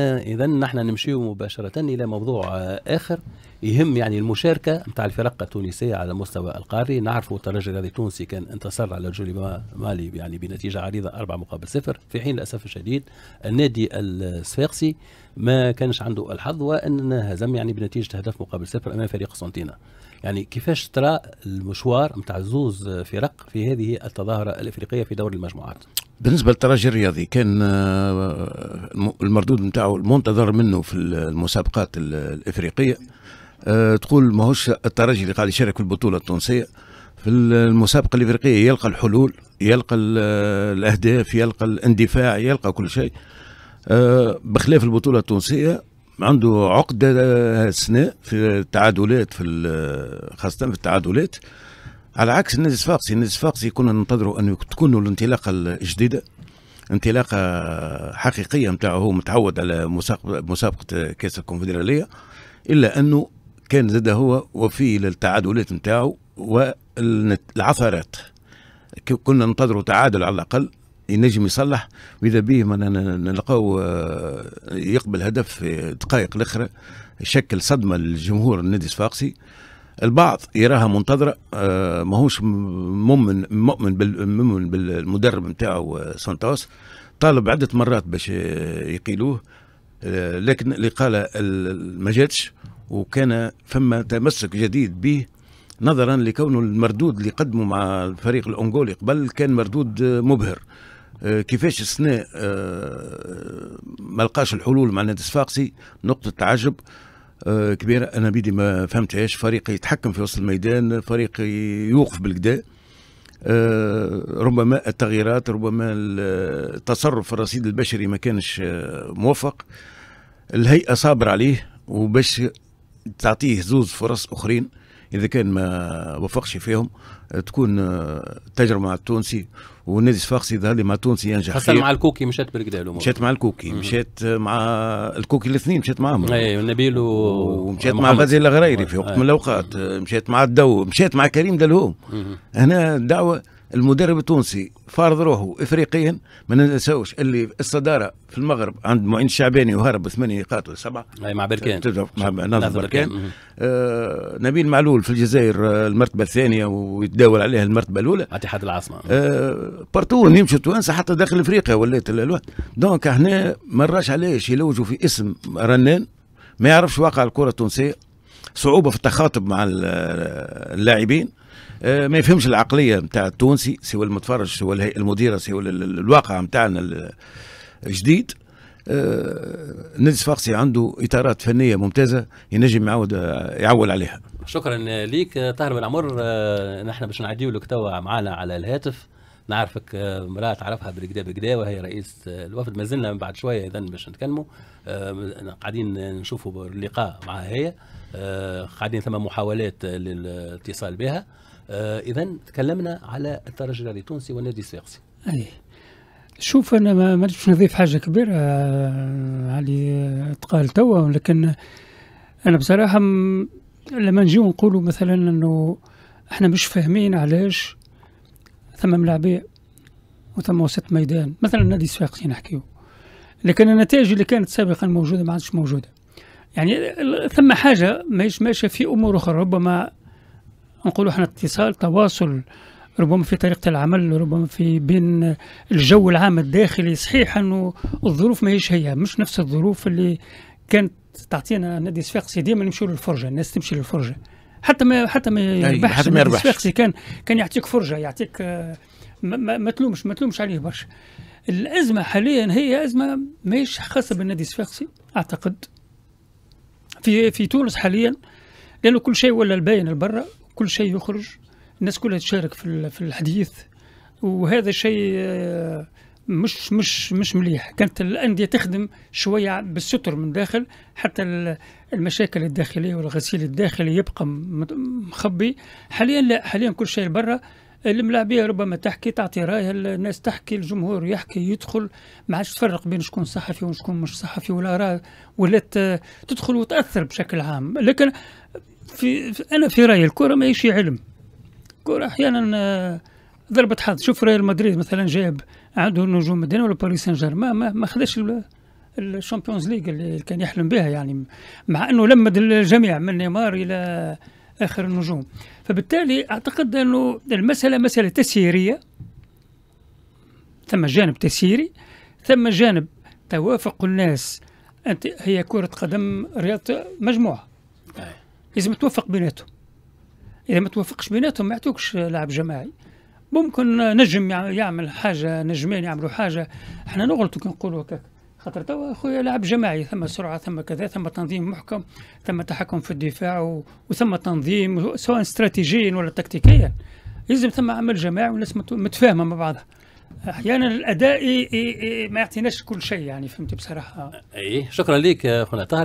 اذا نحن نمشي مباشره الى موضوع اخر يهم يعني المشاركه نتاع الفرق التونسيه على مستوى القاري نعرفوا الترجي الرياضي التونسي كان انتصر على جولي مالي يعني بنتيجه عريضه أربعة مقابل صفر في حين للاسف الشديد النادي الصفاقسي ما كانش عنده الحظ وان هزم يعني بنتيجه هدف مقابل صفر امام فريق قسنطينه يعني كيفاش ترى المشوار نتاع زوز فرق في هذه التظاهره الافريقيه في دور المجموعات بالنسبه للترجي الرياضي كان آه، المردود نتاعو المنتظر منه في المسابقات الافريقيه آه، تقول ماهوش الترجي اللي قاعد يشارك في البطوله التونسيه في المسابقه الافريقيه يلقى الحلول يلقى الاهداف يلقى الاندفاع يلقى كل شيء آه، بخلاف البطوله التونسيه عنده عقده السنه في التعادلات في خاصه في التعادلات على عكس النادي الصفاقسي النادي الصفاقسي كنا ننتظروا انه تكون الانطلاقه الجديده انطلاقه حقيقيه نتاعو هو متعود على مسابقه كاس الكونفدراليه الا انه كان زاد هو وفي للتعادلات نتاعو والعثرات كنا ننتظروا تعادل على الاقل ينجم يصلح واذا به نلقاو آه، يقبل هدف في دقائق الاخرى شكل صدمه للجمهور النادي الصفاقسي البعض يراها منتظره آه ماهوش مؤمن مؤمن مؤمن بالمدرب نتاعو آه، سانتوس طالب عده مرات باش آه، يقيلوه آه لكن اللي قال ما جاتش وكان فما تمسك جديد به نظرا لكونه المردود اللي قدمه مع الفريق الانغولي قبل كان مردود آه، مبهر كيفاش السنة ما لقاش الحلول مع نادي نقطة تعجب آه، كبيره انا بيدي ما فهمتهاش فريق يتحكم في وسط الميدان فريق يوقف بالكدا آه، ربما التغييرات ربما التصرف في الرصيد البشري ما كانش آه، موفق الهيئه صابر عليه وباش تعطيه زوز فرص اخرين اذا كان ما وفقش فيهم تكون آه، تجربه مع التونسي والنادي الصفاقسي ظهر لي مع التونسي ينجح خاصه مع الكوكي مشات بالكدا الامور مشات مع الكوكي مشات مع الكوكي الاثنين مشات معاهم اي نبيل و... ومشات مع غزي الغريري في وقت من الاوقات مشات مع الدو مشات مع كريم دلهوم هنا الدعوه المدرب التونسي فارض روحه افريقيا ما ننساوش اللي الصداره في المغرب عند معين الشعباني وهرب ثمانية نقاط ولا سبعه مع بركان مع ناظر بركان آه نبيل معلول في الجزائر آه، المرتبه الثانيه ويتداول عليها المرتبه الاولى اتحاد العاصمه آه بارتو نمشي تونس حتى داخل افريقيا ولات دونك هنا ما راش علاش يلوجوا في اسم رنان ما يعرفش واقع الكره التونسيه صعوبه في التخاطب مع آه، اللاعبين آه، ما يفهمش العقليه نتاع التونسي سوى المتفرج سوى المديره سوى الواقع نتاعنا الجديد آه، نادي صفاقسي عنده اطارات فنيه ممتازه ينجم يعود آه، يعول عليها شكرا ليك طاهر بن عمر نحن باش نعديو لك توا معنا على الهاتف نعرفك امراه تعرفها بالكدا بالكدا وهي رئيس الوفد ما زلنا من بعد شويه اذا باش نتكلموا قاعدين نشوفوا اللقاء معها هي قاعدين ثم محاولات للاتصال بها آه اذا تكلمنا على الترجي التونسي والنادي الساقسي أيه. شوف انا ما نجمش نضيف حاجه كبيره آه، علي تقال توا لكن انا بصراحه م... لما نجيو نقولوا مثلا انه احنا مش فاهمين علاش ثم ملاعبيه وثم وسط ميدان مثلا النادي الساقسي نحكيو لكن النتائج اللي كانت سابقا موجوده ما عادش موجوده يعني ثم حاجه ماشيه في امور اخرى ربما نقول احنا اتصال تواصل ربما في طريقة العمل ربما في بين الجو العام الداخلي صحيح أنه الظروف ماهيش هي مش نفس الظروف اللي كانت تعطينا نادي صفاقسي ديما نمشيو للفرجة الناس تمشي للفرجة حتى ما حتى ما يربحش حتى ما كان كان يعطيك فرجة يعطيك آه، ما, ما, تلومش ما تلومش عليه برشا الأزمة حاليا هي أزمة ماهيش خاصة بالنادي الصفاقسي أعتقد في في تونس حاليا لأنه كل شيء ولا الباين لبرا كل شيء يخرج الناس كلها تشارك في في الحديث وهذا شيء آه، مش مش مش مليح كانت الانديه تخدم شويه بالستر من داخل حتى المشاكل الداخليه والغسيل الداخلي يبقى مخبي حاليا لا حاليا كل شيء برا الملاعبيه ربما تحكي تعطي رايها الناس تحكي الجمهور يحكي يدخل ما عادش تفرق بين شكون صحفي وشكون مش صحفي ولا ولات آه، تدخل وتاثر بشكل عام لكن في انا في رايي الكره ما هيش علم الكره احيانا آه، ضربه حظ شوف ريال مدريد مثلا جايب عنده نجوم مدينة ولا باريس سان جيرمان ما, ما خداش الشامبيونز ليغ اللي كان يحلم بها يعني مع انه لمد الجميع من نيمار الى اخر النجوم فبالتالي اعتقد انه المساله مساله تسييريه ثم جانب تسييري ثم جانب توافق الناس انت هي كره قدم رياضه مجموعه لازم توفق بيناتهم اذا ما توفقش بيناتهم ما يعطوكش لاعب جماعي ممكن نجم يعمل حاجه نجمين يعملوا حاجه احنا نغلطوا كي نقولوا هكاك خاطر توا خويا لاعب جماعي ثم سرعه ثم كذا ثم تنظيم محكم ثم تحكم في الدفاع و... وثم تنظيم سواء استراتيجيا ولا تكتيكيا لازم ثم عمل جماعي والناس متفاهمه مع بعضها احيانا الاداء ما يعطيناش كل شيء يعني فهمت بصراحه ايه شكرا لك اخونا طاهر